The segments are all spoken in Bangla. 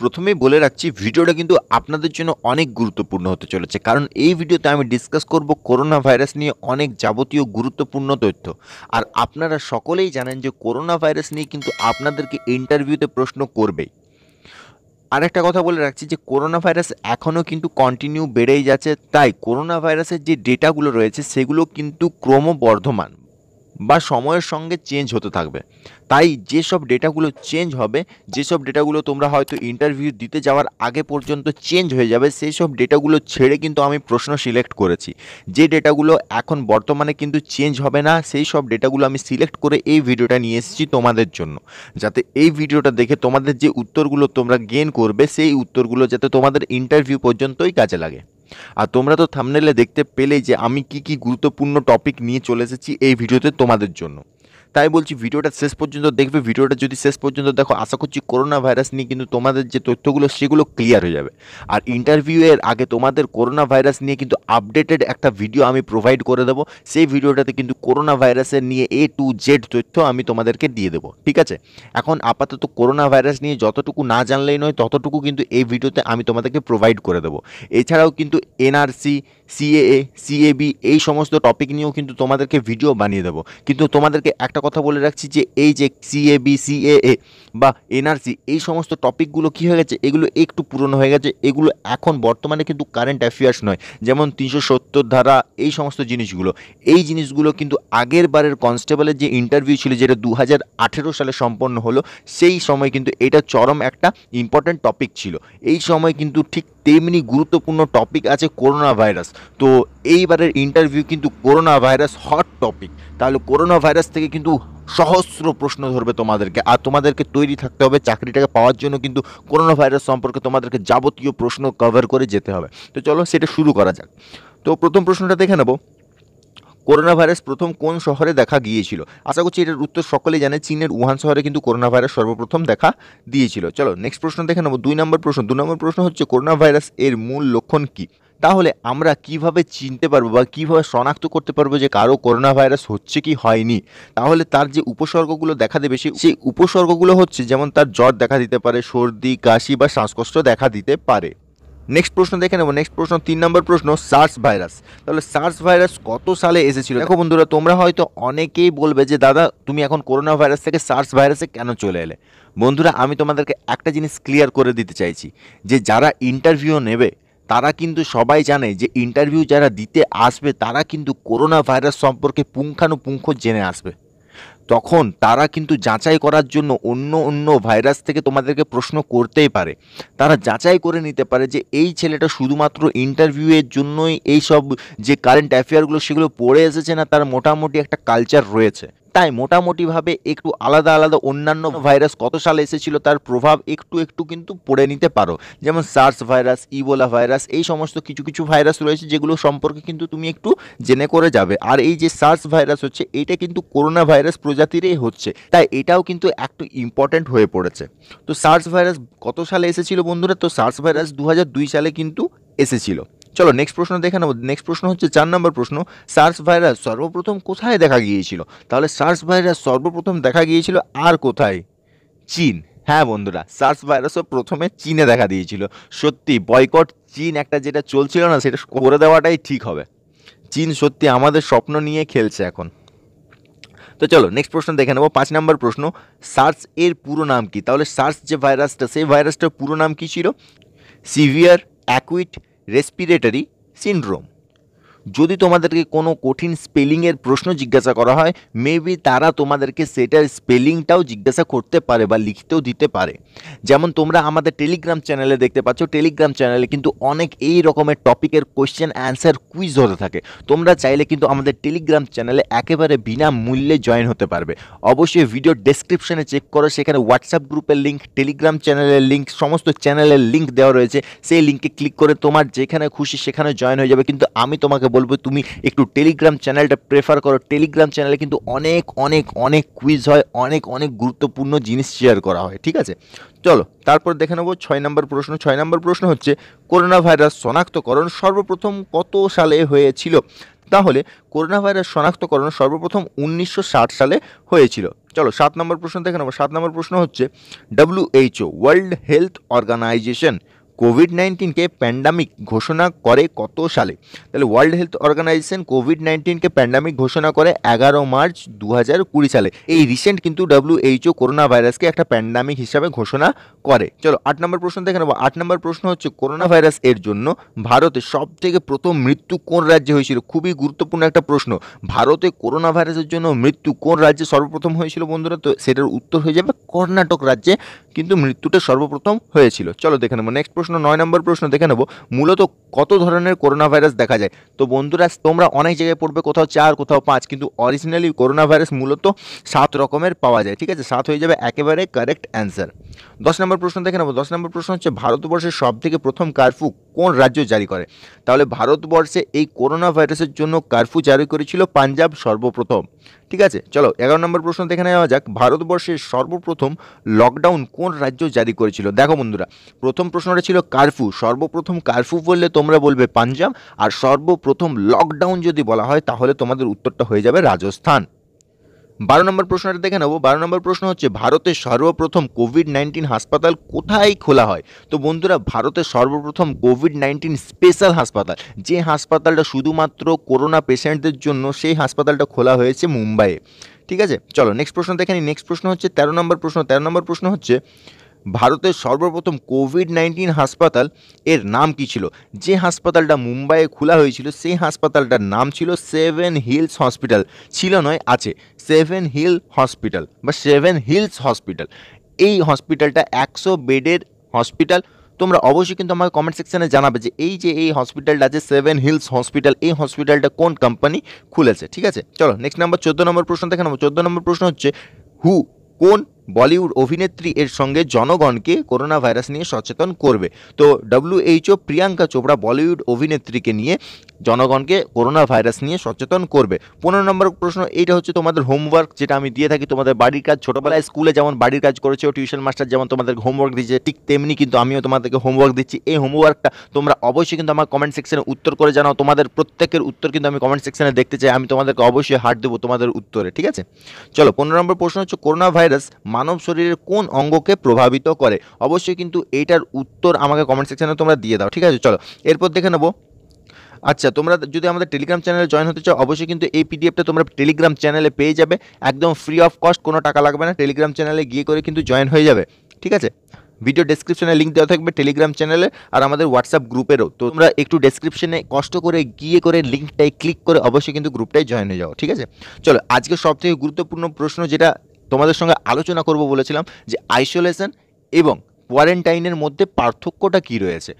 প্রথমেই বলে রাখছি ভিডিওটা কিন্তু আপনাদের জন্য অনেক গুরুত্বপূর্ণ হতে চলেছে কারণ এই ভিডিওতে আমি ডিসকাস করব করোনা ভাইরাস নিয়ে অনেক যাবতীয় গুরুত্বপূর্ণ তথ্য আর আপনারা সকলেই জানেন যে করোনা ভাইরাস নিয়ে কিন্তু আপনাদেরকে ইন্টারভিউতে প্রশ্ন করবেই আর একটা কথা বলে রাখছি যে করোনা ভাইরাস এখনও কিন্তু কন্টিনিউ বেড়েই যাচ্ছে তাই করোনা ভাইরাসের যে ডেটাগুলো রয়েছে সেগুলো কিন্তু ক্রমবর্ধমান বা সময়ের সঙ্গে চেঞ্জ হতে থাকবে তাই যেসব ডেটাগুলো চেঞ্জ হবে যেসব ডেটাগুলো তোমরা হয়তো ইন্টারভিউ দিতে যাওয়ার আগে পর্যন্ত চেঞ্জ হয়ে যাবে সেই সব ডেটাগুলো ছেড়ে কিন্তু আমি প্রশ্ন সিলেক্ট করেছি যে ডেটাগুলো এখন বর্তমানে কিন্তু চেঞ্জ হবে না সেই সব ডেটাগুলো আমি সিলেক্ট করে এই ভিডিওটা নিয়ে এসেছি তোমাদের জন্য যাতে এই ভিডিওটা দেখে তোমাদের যে উত্তরগুলো তোমরা গেন করবে সেই উত্তরগুলো যাতে তোমাদের ইন্টারভিউ পর্যন্তই কাজে লাগে আর তোমরা তো থামনেলে দেখতে পেলেই যে আমি কি কি গুরুত্বপূর্ণ টপিক নিয়ে চলে এসেছি এই ভিডিওতে তোমাদের জন্য তাই বলছি ভিডিওটা শেষ পর্যন্ত দেখবে ভিডিওটা যদি শেষ পর্যন্ত দেখো আশা করছি করোনা ভাইরাস নিয়ে কিন্তু তোমাদের যে তথ্যগুলো সেগুলো ক্লিয়ার হয়ে যাবে আর ইন্টারভিউয়ের আগে তোমাদের করোনা ভাইরাস নিয়ে কিন্তু আপডেটেড একটা ভিডিও আমি প্রোভাইড করে দেবো সেই ভিডিওটাতে কিন্তু করোনা ভাইরাসের নিয়ে এ টু জেড তথ্য আমি তোমাদেরকে দিয়ে দেবো ঠিক আছে এখন আপাতত করোনা ভাইরাস নিয়ে যতটুকু না জানলেই নয় ততটুকু কিন্তু এই ভিডিওতে আমি তোমাদেরকে প্রোভাইড করে দেবো এছাড়াও কিন্তু এনআরসি সিএএ সিএবি এই সমস্ত টপিক নিয়েও কিন্তু তোমাদেরকে ভিডিও বানিয়ে দেবো কিন্তু তোমাদেরকে একটা একটা কথা বলে রাখছি যে এই যে সিএবি সিএএ বা এনআরসি এই সমস্ত টপিকগুলো কী হয়ে গেছে এগুলো একটু পুরনো হয়ে গেছে এগুলো এখন বর্তমানে কিন্তু কারেন্ট অ্যাফেয়ার্স নয় যেমন তিনশো সত্তর ধারা এই সমস্ত জিনিসগুলো এই জিনিসগুলো কিন্তু আগের বারের কনস্টেবলের যে ইন্টারভিউ ছিল যেটা দু সালে সম্পন্ন হলো সেই সময় কিন্তু এটা চরম একটা ইম্পর্ট্যান্ট টপিক ছিল এই সময় কিন্তু ঠিক তেমনি গুরুত্বপূর্ণ টপিক আছে করোনা ভাইরাস তো এইবারের ইন্টারভিউ কিন্তু করোনা ভাইরাস হট টপিক তাহলে করোনা ভাইরাস থেকে কিন্তু সহস্র প্রশ্ন ধরবে তোমাদেরকে আর তোমাদেরকে তৈরি থাকতে হবে চাকরিটাকে পাওয়ার জন্য কিন্তু করোনা ভাইরাস সম্পর্কে তোমাদেরকে যাবতীয় প্রশ্ন কভার করে যেতে হবে তো চলো সেটা শুরু করা যাক তো প্রথম প্রশ্নটা দেখে নেবো করোনা ভাইরাস প্রথম কোন শহরে দেখা গিয়েছিল আশা করছি এটার উত্তর সকলেই জানে চীনের উহান শহরে কিন্তু করোনা ভাইরাস সর্বপ্রথম দেখা দিয়েছিল চলো নেক্সট প্রশ্ন দেখে নেবো দুই নম্বর প্রশ্ন দু নম্বর প্রশ্ন হচ্ছে করোনা ভাইরাস এর মূল লক্ষণ কী তাহলে আমরা কিভাবে চিনতে পারবো বা কিভাবে শনাক্ত করতে পারবো যে কারো করোনা ভাইরাস হচ্ছে কি হয়নি তাহলে তার যে উপসর্গগুলো দেখা দেবে সেই উপসর্গগুলো হচ্ছে যেমন তার জ্বর দেখা দিতে পারে সর্দি কাশি বা শ্বাসকষ্ট দেখা দিতে পারে নেক্সট প্রশ্ন দেখে নেবো নেক্সট প্রশ্ন তিন নম্বর প্রশ্ন সার্স ভাইরাস তাহলে সার্স ভাইরাস কত সালে এসেছিল দেখো বন্ধুরা তোমরা হয়তো অনেকেই বলবে যে দাদা তুমি এখন করোনা ভাইরাস থেকে সার্স ভাইরাসে কেন চলে এলে বন্ধুরা আমি তোমাদেরকে একটা জিনিস ক্লিয়ার করে দিতে চাইছি যে যারা ইন্টারভিউ নেবে তারা কিন্তু সবাই জানে যে ইন্টারভিউ যারা দিতে আসবে তারা কিন্তু করোনা ভাইরাস সম্পর্কে পুঙ্খানুপুঙ্খ জেনে আসবে তখন তারা কিন্তু যাচাই করার জন্য অন্য অন্য ভাইরাস থেকে তোমাদেরকে প্রশ্ন করতেই পারে তারা যাচাই করে নিতে পারে যে এই ছেলেটা শুধুমাত্র ইন্টারভিউয়ের জন্যই এই সব যে কারেন্ট অ্যাফেয়ারগুলো সেগুলো পড়ে এসেছে না তার মোটামুটি একটা কালচার রয়েছে তাই মোটামুটিভাবে একটু আলাদা আলাদা অন্যান্য ভাইরাস কত সালে এসেছিল তার প্রভাব একটু একটু কিন্তু পড়ে নিতে পারো যেমন সার্স ভাইরাস ইবোলা ভাইরাস এই সমস্ত কিছু কিছু ভাইরাস রয়েছে যেগুলো সম্পর্কে কিন্তু তুমি একটু জেনে করে যাবে আর এই যে সার্স ভাইরাস হচ্ছে এটা কিন্তু করোনা ভাইরাস প্রজাতিরই হচ্ছে তাই এটাও কিন্তু একটু ইম্পর্ট্যান্ট হয়ে পড়েছে তো সার্স ভাইরাস কত সালে এসেছিল বন্ধুরা তো সার্স ভাইরাস দু সালে কিন্তু এসেছিল চলো নেক্সট প্রশ্ন দেখে নেবো নেক্সট প্রশ্ন হচ্ছে চার নম্বর প্রশ্ন সার্স ভাইরাস সর্বপ্রথম কোথায় দেখা গিয়েছিল তাহলে সার্স ভাইরাস সর্বপ্রথম দেখা গিয়েছিল আর কোথায় চীন হ্যাঁ বন্ধুরা সার্স ভাইরাসও প্রথমে চীনে দেখা দিয়েছিল সত্যি বয়কট চীন একটা যেটা চলছিল না সেটা করে দেওয়াটাই ঠিক হবে চীন সত্যি আমাদের স্বপ্ন নিয়ে খেলছে এখন তো চলো নেক্সট প্রশ্ন দেখে নেবো পাঁচ নম্বর প্রশ্ন সার্স এর পুরো নাম কি তাহলে সার্স যে ভাইরাসটা সেই ভাইরাসটার পুরো নাম কী ছিল সিভিয়ার অ্যাকুইট respiratory syndrome. যদি তোমাদেরকে কোনো কঠিন স্পেলিংয়ের প্রশ্ন জিজ্ঞাসা করা হয় মেবি তারা তোমাদেরকে সেটার স্পেলিংটাও জিজ্ঞাসা করতে পারে বা লিখতেও দিতে পারে যেমন তোমরা আমাদের টেলিগ্রাম চ্যানেলে দেখতে পাচ্ছ টেলিগ্রাম চ্যানেলে কিন্তু অনেক এই রকমের টপিকের কোয়েশ্চেন অ্যান্সার কুইজ হতে থাকে তোমরা চাইলে কিন্তু আমাদের টেলিগ্রাম চ্যানেলে একেবারে বিনামূল্যে জয়েন হতে পারবে অবশ্যই ভিডিও ডেসক্রিপশানে চেক করো সেখানে হোয়াটসঅ্যাপ গ্রুপের লিঙ্ক টেলিগ্রাম চ্যানেলের লিঙ্ক সমস্ত চ্যানেলের লিঙ্ক দেওয়া রয়েছে সেই লিঙ্কে ক্লিক করে তোমার যেখানে খুশি সেখানে জয়েন হয়ে যাবে কিন্তু আমি তোমাকে বলবো তুমি একটু টেলিগ্রাম চ্যানেলটা প্রেফার করো টেলিগ্রাম চ্যানেলে কিন্তু অনেক অনেক অনেক কুইজ হয় অনেক অনেক গুরুত্বপূর্ণ জিনিস শেয়ার করা হয় ঠিক আছে চলো তারপর দেখে নেবো ছয় নম্বর প্রশ্ন ছয় নম্বর প্রশ্ন হচ্ছে করোনা ভাইরাস শনাক্তকরণ সর্বপ্রথম কত সালে হয়েছিল তাহলে করোনা ভাইরাস শনাক্তকরণ সর্বপ্রথম উনিশশো সালে হয়েছিল চলো সাত নম্বর প্রশ্ন দেখে নেবো সাত নম্বর প্রশ্ন হচ্ছে WHO world health organisation COVID নাইন্টিনকে প্যান্ডামিক ঘোষণা করে কত সালে তাহলে ওয়ার্ল্ড হেলথ অর্গানাইজেশন কোভিড নাইন্টিনকে প্যান্ডামিক ঘোষণা করে এগারো মার্চ দু কুড়ি সালে এই রিসেন্ট কিন্তু ডাব্লিউএইচও করোনা ভাইরাসকে একটা প্যান্ডামিক হিসাবে ঘোষণা করে চলো আট নম্বর প্রশ্ন দেখে নেবো আট নম্বর প্রশ্ন হচ্ছে করোনা ভাইরাস এর জন্য ভারতে সব থেকে প্রথম মৃত্যু কোন রাজ্যে হয়েছিল খুবই গুরুত্বপূর্ণ একটা প্রশ্ন ভারতে করোনা ভাইরাসের জন্য মৃত্যু কোন রাজ্যে সর্বপ্রথম হয়েছিল বন্ধুরা তো সেটার উত্তর হয়ে যাবে কর্ণাটক রাজ্যে কিন্তু মৃত্যুটা সর্বপ্রথম হয়েছিল চলো দেখে নেবো নেক্সট প্রশ্ন প্রশ্ন নয় নম্বর প্রশ্ন দেখে নেব মূলত কত ধরনের করোনা ভাইরাস দেখা যায় তো বন্ধুরা তোমরা অনেক জায়গায় পড়বে কোথাও চার কোথাও পাঁচ কিন্তু অরিজিনালি করোনা ভাইরাস মূলত সাত রকমের পাওয়া যায় ঠিক আছে সাত হয়ে যাবে একেবারে কারেক্ট অ্যান্সার দশ নম্বর প্রশ্ন দেখে নেবো দশ নম্বর প্রশ্ন হচ্ছে ভারতবর্ষের সব থেকে প্রথম কার্ফু কোন রাজ্য জারি করে তাহলে ভারতবর্ষে এই করোনা ভাইরাসের জন্য কার্ফু জারি করেছিল পাঞ্জাব সর্বপ্রথম ঠিক আছে চলো এগারো নম্বর প্রশ্ন দেখে নেওয়া যাক ভারতবর্ষের সর্বপ্রথম লকডাউন কোন রাজ্য জারি করেছিল দেখো বন্ধুরা প্রথম প্রশ্নটা ছিল কারফু সর্বপ্রথম কারফু বললে তোমরা বলবে পাঞ্জাব আর সর্বপ্রথম লকডাউন যদি বলা হয় তাহলে তোমাদের উত্তরটা হয়ে যাবে রাজস্থান বারো নম্বর প্রশ্নটা দেখে নেবো বারো নম্বর প্রশ্ন হচ্ছে ভারতের সর্বপ্রথম কোভিড নাইন্টিন হাসপাতাল কোথায় খোলা হয় তো বন্ধুরা ভারতের সর্বপ্রথম কোভিড নাইন্টিন স্পেশাল হাসপাতাল যে হাসপাতালটা শুধুমাত্র করোনা পেশেন্টদের জন্য সেই হাসপাতালটা খোলা হয়েছে মুম্বাইয়ে ঠিক আছে চলো নেক্সট প্রশ্ন দেখে নিই নেক্সট প্রশ্ন হচ্ছে তেরো নম্বর প্রশ্ন তেরো নম্বর প্রশ্ন হচ্ছে ভারতের সর্বপ্রথম কোভিড নাইন্টিন হাসপাতাল এর নাম কি ছিল যে হাসপাতালটা মুম্বাইয়ে খোলা হয়েছিল সেই হাসপাতালটার নাম ছিল সেভেন হিলস হসপিটাল ছিল নয় আছে সেভেন হিল হসপিটাল বা সেভেন হিলস হসপিটাল এই হসপিটালটা একশো বেডের হসপিটাল তোমরা অবশ্যই কিন্তু আমাকে কমেন্ট সেকশানে জানাবে যে এই যে এই হসপিটালটা আছে সেভেন হিলস হসপিটাল এই হসপিটালটা কোন কোম্পানি খুলেছে ঠিক আছে চলো নেক্সট নাম্বার চোদ্দো নম্বর প্রশ্ন দেখে নেবো চোদ্দো নম্বর প্রশ্ন হচ্ছে হু কোন বলিউড অভিনেত্রী এর সঙ্গে জনগণকে করোনা ভাইরাস নিয়ে সচেতন করবে তো ডব্লিউএইচও প্রিয়াঙ্কা চোপড়া বলিউড অভিনেত্রীকে নিয়ে জনগণকে করোনা ভাইরাস নিয়ে সচেতন করবে পনেরো নম্বর প্রশ্ন এইটা হচ্ছে তোমাদের হোমওয়ার্ক যেটা আমি দিয়ে থাকি তোমাদের বাড়ির কাজ ছোটোবেলায় স্কুলে যেমন বাড়ির কাজ করেছে টিউশন মাস্টার যেমন তোমাদের হোমওয়ার্ক দিচ্ছে ঠিক তেমনি কিন্তু আমিও তোমাদেরকে হোমওয়ার্ক দিচ্ছি এই হোমওয়ার্কটা তোমরা অবশ্যই কিন্তু আমার কমেন্ট সেকশনে উত্তর করে জানাও তোমাদের প্রত্যেকের উত্তর কিন্তু আমি কমেন্ট সেকশনে দেখতে চাই আমি তোমাদেরকে অবশ্যই হার দেবো তোমাদের উত্তরে ঠিক আছে চলো পনেরো নম্বর প্রশ্ন হচ্ছে করোনা ভাইরাস মানব শরীরের কোন অঙ্গকে প্রভাবিত করে অবশ্যই কিন্তু এইটার উত্তর আমাকে কমেন্ট সেকশানে তোমরা দিয়ে দাও ঠিক আছে চলো এরপর দেখে নেবো আচ্ছা তোমরা যদি আমাদের টেলিগ্রাম চ্যানেলে জয়েন হতে চাও অবশ্যই কিন্তু এই পিডিএফটা তোমরা টেলিগ্রাম চ্যানেলে পেয়ে যাবে একদম ফ্রি অফ কস্ট কোনো টাকা লাগবে না টেলিগ্রাম চ্যানেলে গিয়ে করে কিন্তু জয়েন হয়ে যাবে ঠিক আছে ভিডিও ডেসক্রিপশনে লিঙ্ক দেওয়া থাকবে টেলিগ্রাম চ্যানেলে আর আমাদের হোয়াটসঅ্যাপ গ্রুপেরও তো তোমরা একটু ডেসক্রিপশনে কষ্ট করে গিয়ে করে লিঙ্কটায় ক্লিক করে অবশ্যই কিন্তু গ্রুপটায় জয়েন হয়ে যাও ঠিক আছে চলো আজকে সবথেকে গুরুত্বপূর্ণ প্রশ্ন যেটা তোমাদের সঙ্গে আলোচনা করব বলেছিলাম যে আইসোলেশন এবং কোয়ারেন্টাইনের মধ্যে পার্থক্যটা কি রয়েছে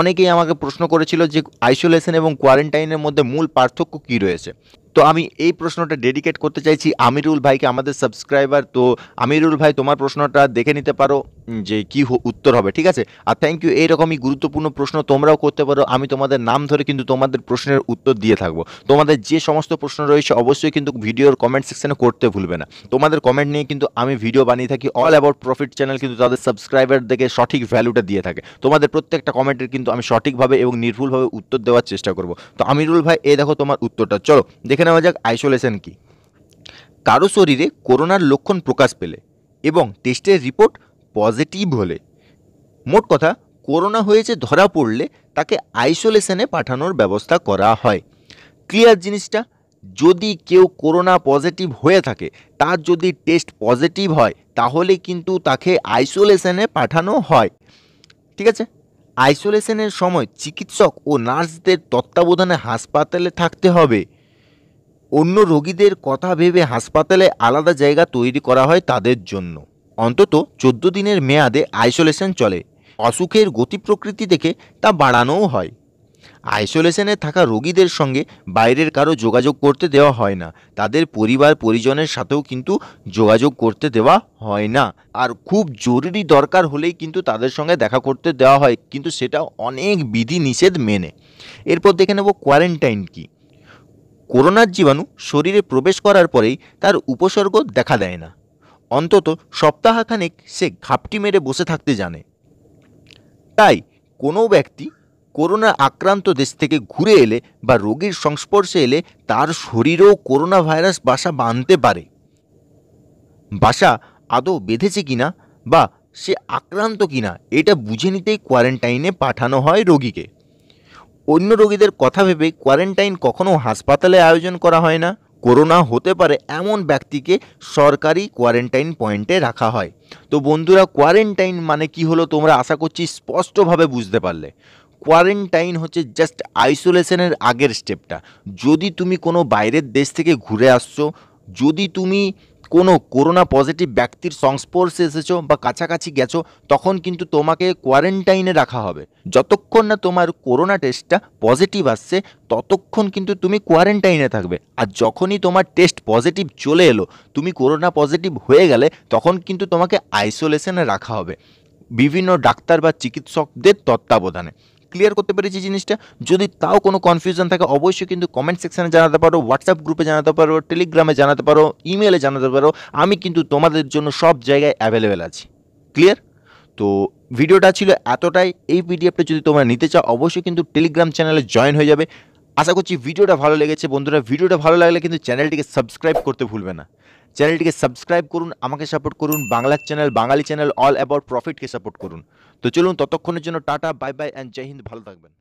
অনেকেই আমাকে প্রশ্ন করেছিল যে আইসোলেশন এবং কোয়ারেন্টাইনের মধ্যে মূল পার্থক্য কি রয়েছে তো আমি এই প্রশ্নটা ডেডিকেট করতে চাইছি আমিরুল ভাইকে আমাদের সাবস্ক্রাইবার তো আমিরুল ভাই তোমার প্রশ্নটা দেখে নিতে পারো যে কি উত্তর হবে ঠিক আছে আর থ্যাংক ইউ এইরকমই গুরুত্বপূর্ণ প্রশ্ন তোমরাও করতে পারো আমি তোমাদের নাম ধরে কিন্তু তোমাদের প্রশ্নের উত্তর দিয়ে থাকবো তোমাদের যে সমস্ত প্রশ্ন রয়েছে অবশ্যই কিন্তু ভিডিওর কমেন্ট সেকশনে করতে ভুলবে না তোমাদের কমেন্ট নিয়ে কিন্তু আমি ভিডিও বানিয়ে থাকি অল অ্যাবাউট প্রফিট চ্যানেল কিন্তু তাদের সাবস্ক্রাইবার দেখে সঠিক ভ্যালুটা দিয়ে থাকে তোমাদের প্রত্যেকটা কমেন্টের কিন্তু আমি সঠিকভাবে এবং নির্ভুলভাবে উত্তর দেওয়ার চেষ্টা করব তো আমিরুল ভাই এই দেখো তোমার উত্তরটা চলো দেখে নেওয়া যাক আইসোলেশন কি কারো শরীরে করোনার লক্ষণ প্রকাশ পেলে এবং টেস্টের রিপোর্ট পজিটিভ হলে মোট কথা করোনা হয়েছে ধরা পড়লে তাকে আইসোলেশনে পাঠানোর ব্যবস্থা করা হয় ক্লিয়ার জিনিসটা যদি কেউ করোনা পজিটিভ হয়ে থাকে তার যদি টেস্ট পজিটিভ হয় তাহলে কিন্তু তাকে আইসোলেশনে পাঠানো হয় ঠিক আছে আইসোলেশনের সময় চিকিৎসক ও নার্সদের তত্ত্বাবধানে হাসপাতালে থাকতে হবে অন্য রোগীদের কথা ভেবে হাসপাতালে আলাদা জায়গা তৈরি করা হয় তাদের জন্য অন্তত চোদ্দ দিনের মেয়াদে আইসোলেশন চলে অসুখের গতি প্রকৃতি দেখে তা বাড়ানোও হয় আইসোলেশনে থাকা রোগীদের সঙ্গে বাইরের কারো যোগাযোগ করতে দেওয়া হয় না তাদের পরিবার পরিজনের সাথেও কিন্তু যোগাযোগ করতে দেওয়া হয় না আর খুব জরুরি দরকার হলেই কিন্তু তাদের সঙ্গে দেখা করতে দেওয়া হয় কিন্তু সেটা অনেক বিধি নিষেধ মেনে এরপর দেখে নেব কোয়ারেন্টাইন কী করোনার জীবাণু শরীরে প্রবেশ করার পরেই তার উপসর্গ দেখা দেয় না অন্তত সপ্তাহখানেক সে ঘাপটি মেরে বসে থাকতে জানে তাই কোনো ব্যক্তি করোনা আক্রান্ত দেশ থেকে ঘুরে এলে বা রোগীর সংস্পর্শে এলে তার শরীরেও করোনা ভাইরাস বাসা বাঁধতে পারে বাসা আদৌ বেঁধেছে কিনা বা সে আক্রান্ত কিনা এটা বুঝে নিতেই কোয়ারেন্টাইনে পাঠানো হয় রোগীকে অন্য রোগীদের কথা ভেবে কোয়ারেন্টাইন কখনও হাসপাতালে আয়োজন করা হয় না করোনা হতে পারে এমন ব্যক্তিকে সরকারি কোয়ারেন্টাইন পয়েন্টে রাখা হয় তো বন্ধুরা কোয়ারেন্টাইন মানে কি হলো তোমরা আশা করছি স্পষ্টভাবে বুঝতে পারলে কোয়ারেন্টাইন হচ্ছে জাস্ট আইসোলেশনের আগের স্টেপটা যদি তুমি কোনো বাইরের দেশ থেকে ঘুরে আসছো যদি তুমি কোনো করোনা পজিটিভ ব্যক্তির সংস্পর্শে এসেছো বা কাছাকাছি গেছো তখন কিন্তু তোমাকে কোয়ারেন্টাইনে রাখা হবে যতক্ষণ না তোমার করোনা টেস্টটা পজিটিভ আসছে ততক্ষণ কিন্তু তুমি কোয়ারেন্টাইনে থাকবে আর যখনই তোমার টেস্ট পজিটিভ চলে এলো তুমি করোনা পজিটিভ হয়ে গেলে তখন কিন্তু তোমাকে আইসোলেশনে রাখা হবে বিভিন্ন ডাক্তার বা চিকিৎসকদের তত্ত্বাবধানে ক্লিয়ার করতে পেরেছি জিনিসটা যদি তাও কোনো কনফিউশন থাকে অবশ্যই কিন্তু কমেন্ট সেকশানে জানাতে পারো হোয়াটসঅ্যাপ গ্রুপে জানাতে পারো টেলিগ্রামে জানাতে পারো ইমেলে জানাতে পারো আমি কিন্তু তোমাদের জন্য সব জায়গায় অ্যাভেলেবেল আছি ক্লিয়ার তো ভিডিওটা ছিল এতটাই এই পিডিএফটা যদি তোমরা নিতে চাও অবশ্যই কিন্তু টেলিগ্রাম চ্যানেলে জয়েন হয়ে যাবে আশা করছি ভিডিওটা ভালো লেগেছে বন্ধুরা ভিডিওটা ভালো লাগলে কিন্তু চ্যানেলটিকে সাবস্ক্রাইব করতে ভুলবে না চ্যানেলটিকে সাবস্ক্রাইব করুন আমাকে সাপোর্ট করুন বাংলার চ্যানেল বাঙালি চ্যানেল অল অ্যাবাউট প্রফিটকে সাপোর্ট করুন তো চলুন ততক্ষণের জন্য টাটা বাই বাই অ্যান্ড জয় হিন্দ ভালো থাকবেন